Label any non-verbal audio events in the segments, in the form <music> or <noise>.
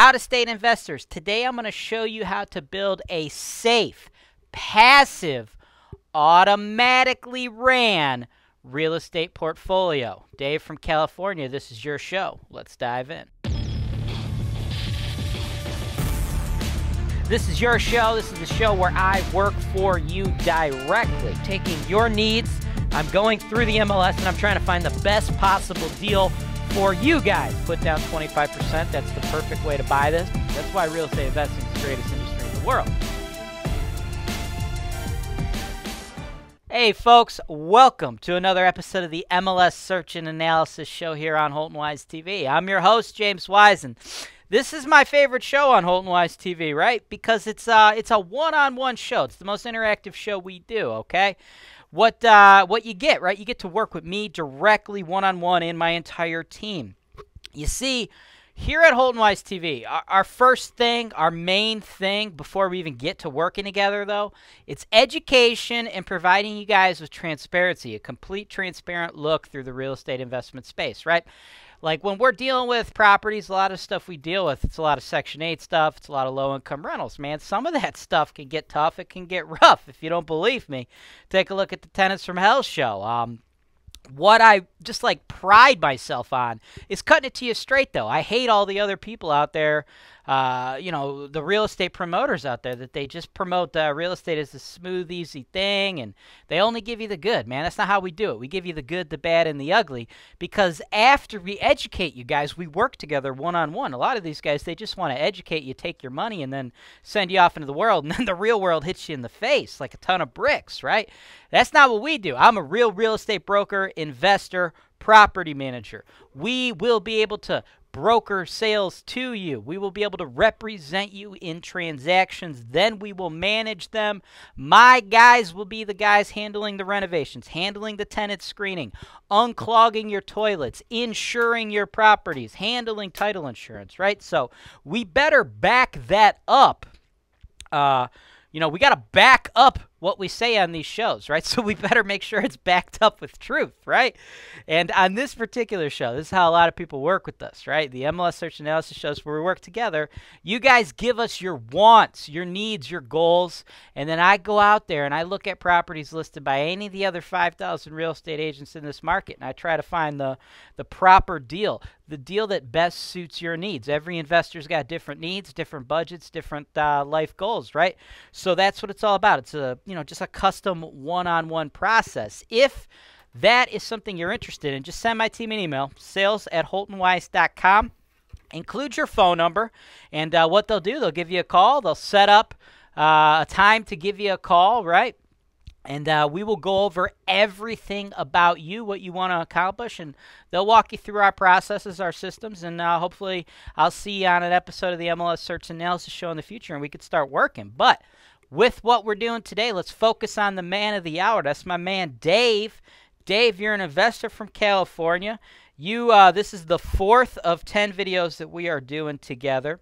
out of state investors. Today I'm going to show you how to build a safe, passive, automatically ran real estate portfolio. Dave from California, this is your show. Let's dive in. This is your show. This is the show where I work for you directly, taking your needs. I'm going through the MLS and I'm trying to find the best possible deal for you guys. Put down 25%. That's the perfect way to buy this. That's why real estate investing is the greatest industry in the world. Hey, folks, welcome to another episode of the MLS Search and Analysis Show here on Holton Wise TV. I'm your host, James Wisen. This is my favorite show on Holton Wise TV, right? Because it's uh, it's a one-on-one -on -one show. It's the most interactive show we do. Okay, what uh, what you get, right? You get to work with me directly, one on one, and my entire team. You see, here at Holton Wise TV, our, our, first thing, our main thing, before we even get to working together, though, it's education and providing you guys with transparency, a complete transparent look through the real estate investment space, right? Like when we're dealing with properties, a lot of stuff we deal with, it's a lot of Section 8 stuff, it's a lot of low income rentals, man. Some of that stuff can get tough, it can get rough. If you don't believe me, take a look at the Tenants from Hell show. Um, what I just like pride myself on is cutting it to you straight, though. I hate all the other people out there, uh, you know, the real estate promoters out there that they just promote uh, real estate as a smooth, easy thing and they only give you the good, man. That's not how we do it. We give you the good, the bad, and the ugly because after we educate you guys, we work together one on one. A lot of these guys, they just want to educate you, take your money, and then send you off into the world. And then the real world hits you in the face like a ton of bricks, right? That's not what we do. I'm a real real estate broker investor, property manager. We will be able to broker sales to you. We will be able to represent you in transactions. Then we will manage them. My guys will be the guys handling the renovations, handling the tenant screening, unclogging your toilets, insuring your properties, handling title insurance, right? So we better back that up. Uh, you know, we got to back up what we say on these shows, right? <laughs> So we better make sure it's backed up with truth, right? And on this particular show, this is how a lot of people work with us, right? The MLS search analysis shows where we work together. You guys give us your wants, your needs, your goals, and then I go out there and I look at properties listed by any of the other 5,000 real estate agents in this market and I try to find the the proper deal, the deal that best suits your needs. Every investor's got different needs, different budgets, different uh, life goals, right? So that's what it's all about. It's a you know just a custom one-on-one process. If that is something you're interested in, just send my team an email, sales at holtonwise.com. Include your phone number, and uh, what they'll do, they'll give you a call. They'll set up uh, a time to give you a call, right? And uh, we will go over everything about you, what you want to accomplish, and they'll walk you through our processes, our systems, and uh, hopefully I'll see you on an episode of the MLS Search and Analysis Show in the future, and we could start working. But with what we're doing today, let's focus on the man of the hour. That's my man, Dave. Dave, you're an investor from California. You, uh, this is the fourth of ten videos that we are doing together.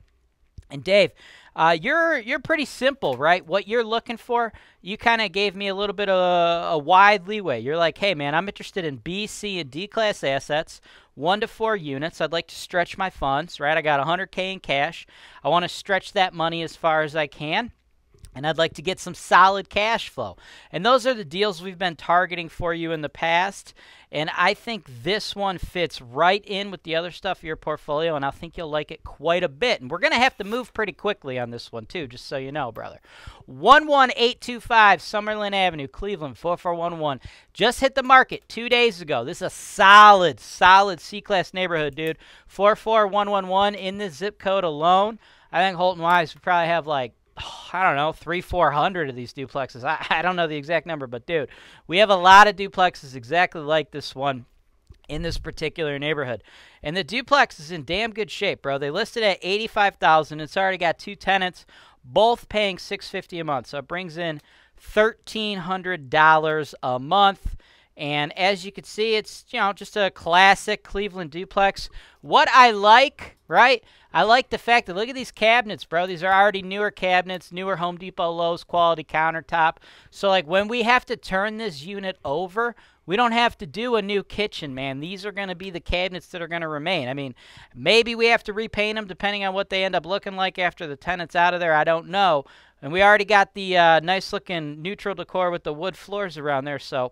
And Dave, uh, you're you're pretty simple, right? What you're looking for, you kind of gave me a little bit of a, a wide leeway. You're like, hey man, I'm interested in B, C, and D class assets, one to four units. I'd like to stretch my funds, right? I got 100k in cash. I want to stretch that money as far as I can and I'd like to get some solid cash flow. And those are the deals we've been targeting for you in the past. And I think this one fits right in with the other stuff of your portfolio, and I think you'll like it quite a bit. And we're going to have to move pretty quickly on this one, too, just so you know, brother. 11825 Summerlin Avenue, Cleveland, 4411. Just hit the market two days ago. This is a solid, solid C class neighborhood, dude. 44111 in this zip code alone. I think Holton Wise would probably have like <sighs> I don't know, three, four hundred of these duplexes. I, <laughs> I don't know the exact number, but dude, we have a lot of duplexes exactly like this one in this particular neighborhood. And the duplex is in damn good shape, bro. They listed at 85,000. It's already got two tenants, both paying 650 a month. So it brings in $1,300 a month. And as you can see, it's, you know, just a classic Cleveland duplex. What I like, right? I like the fact that look at these cabinets, bro. These are already newer cabinets, newer Home Depot Lowe's quality countertop. So, like, when we have to turn this unit over, we don't have to do a new kitchen, man. These are going to be the cabinets that are going to remain. I mean, maybe we have to repaint them depending on what they end up looking like after the tenant's out of there. I don't know. And we already got the uh, nice looking neutral decor with the wood floors around there. So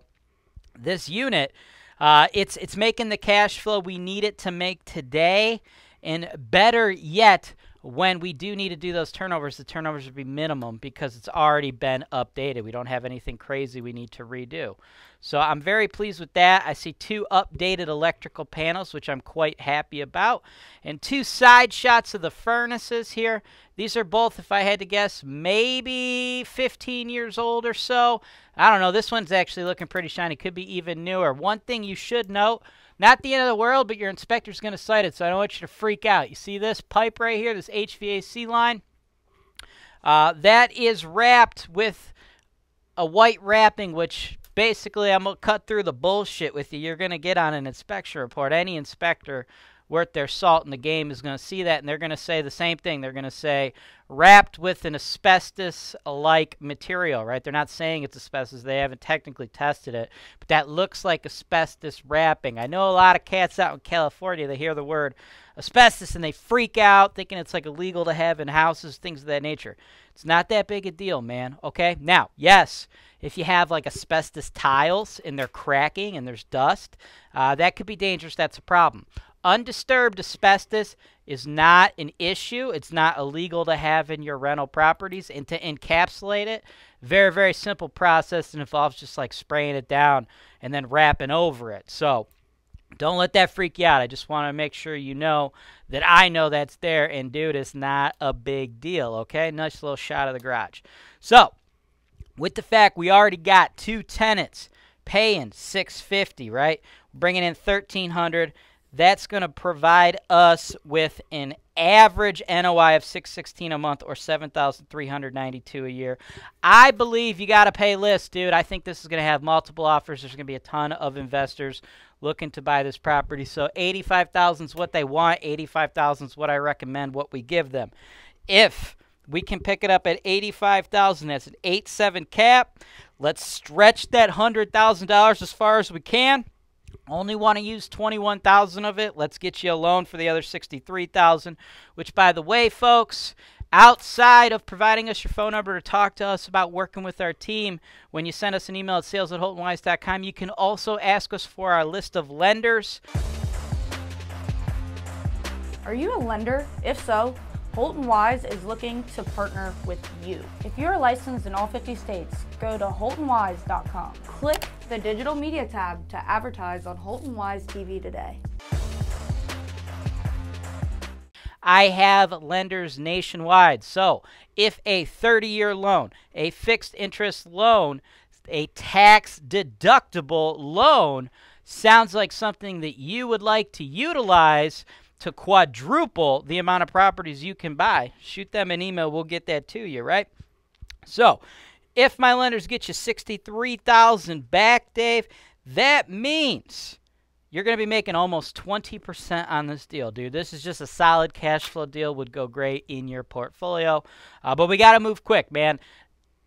this unit. Uh, it's it's making the cash flow we need it to make today, and better yet, when we do need to do those turnovers, the turnovers would be minimum because it's already been updated. We don't have anything crazy we need to redo. So I'm very pleased with that. I see two updated electrical panels, which I'm quite happy about, and two side shots of the furnaces here. These are both, if I had to guess, maybe 15 years old or so. I don't know. This one's actually looking pretty shiny. Could be even newer. One thing you should note not the end of the world, but your inspector's going to cite it, so I don't want you to freak out. You see this pipe right here, this HVAC line? Uh, that is wrapped with a white wrapping, which basically I'm going to cut through the bullshit with you. You're going to get on an inspection report. Any inspector worth their salt in the game is going to see that and they're going to say the same thing. They're going to say wrapped with an asbestos like material, right? They're not saying it's asbestos, they haven't technically tested it, but that looks like asbestos wrapping. I know a lot of cats out in California, they hear the word asbestos and they freak out thinking it's like illegal to have in houses, things of that nature. It's not that big a deal, man, okay? Now, yes, if you have like asbestos tiles and they're cracking and there's dust, uh, that could be dangerous. That's a problem. Undisturbed asbestos is not an issue. It's not illegal to have in your rental properties. And to encapsulate it, very, very simple process and involves just like spraying it down and then wrapping over it. So don't let that freak you out. I just want to make sure you know that I know that's there. And dude, it's not a big deal, okay? Nice little shot of the garage. So with the fact we already got two tenants paying 650 right? Bringing in 1300 that's going to provide us with an average NOI of 616 a month or 7392 a year. I believe you got to pay list, dude. I think this is going to have multiple offers. There's going to be a ton of investors looking to buy this property. So 85,000 is what they want, 85,000 is what I recommend what we give them. If we can pick it up at 85,000, that's an 87 cap. Let's stretch that $100,000 as far as we can only want to use 21,000 of it. Let's get you a loan for the other 63,000, which by the way, folks, outside of providing us your phone number to talk to us about working with our team, when you send us an email at sales at holtonwise.com, you can also ask us for our list of lenders. Are you a lender? If so, Holton Wise is looking to partner with you. If you're licensed in all 50 states, go to holtonwise.com. Click the digital media tab to advertise on Holton Wise TV today. I have lenders nationwide. So if a 30 year loan, a fixed interest loan, a tax deductible loan sounds like something that you would like to utilize to quadruple the amount of properties you can buy, shoot them an email. We'll get that to you, right? So if my lenders get you 63000 back, Dave, that means you're going to be making almost 20% on this deal, dude. This is just a solid cash flow deal, would go great in your portfolio. Uh, but we got to move quick, man.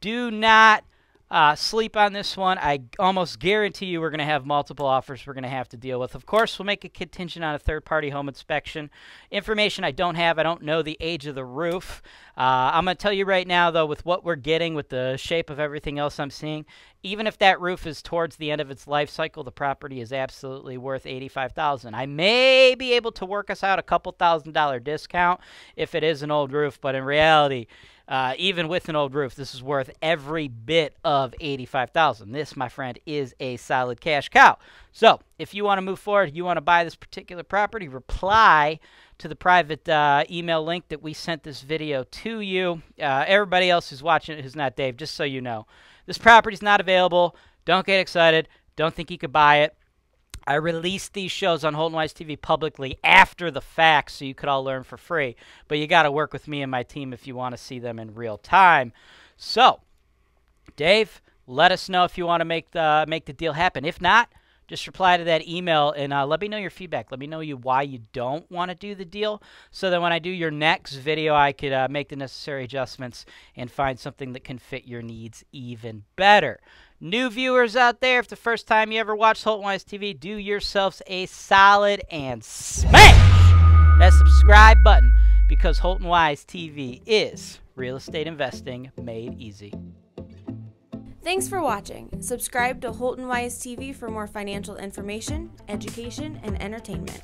Do not uh, sleep on this one. I almost guarantee you we're going to have multiple offers we're going to have to deal with. Of course, we'll make a contingent on a third party home inspection. Information I don't have. I don't know the age of the roof. Uh, I'm going to tell you right now, though, with what we're getting, with the shape of everything else I'm seeing, even if that roof is towards the end of its life cycle, the property is absolutely worth 85000 I may be able to work us out a couple thousand dollar discount if it is an old roof, but in reality, uh, even with an old roof, this is worth every bit of 85000 This, my friend, is a solid cash cow. So if you want to move forward, you want to buy this particular property, reply to the private uh, email link that we sent this video to you. Uh, everybody else who's watching it who's not Dave, just so you know, this property's not available. Don't get excited. Don't think you could buy it. I released these shows on Holton Wise TV publicly after the fact so you could all learn for free. But you got to work with me and my team if you want to see them in real time. So, Dave, let us know if you want to make the make the deal happen. If not, just reply to that email and uh, let me know your feedback. Let me know you why you don't want to do the deal, so that when I do your next video, I could uh, make the necessary adjustments and find something that can fit your needs even better. New viewers out there, if the first time you ever watched Holt Wise TV, do yourselves a solid and smash that subscribe button because Holt Wise TV is real estate investing made easy. Thanks for watching. Subscribe to Holt Wise TV for more financial information, education, and entertainment.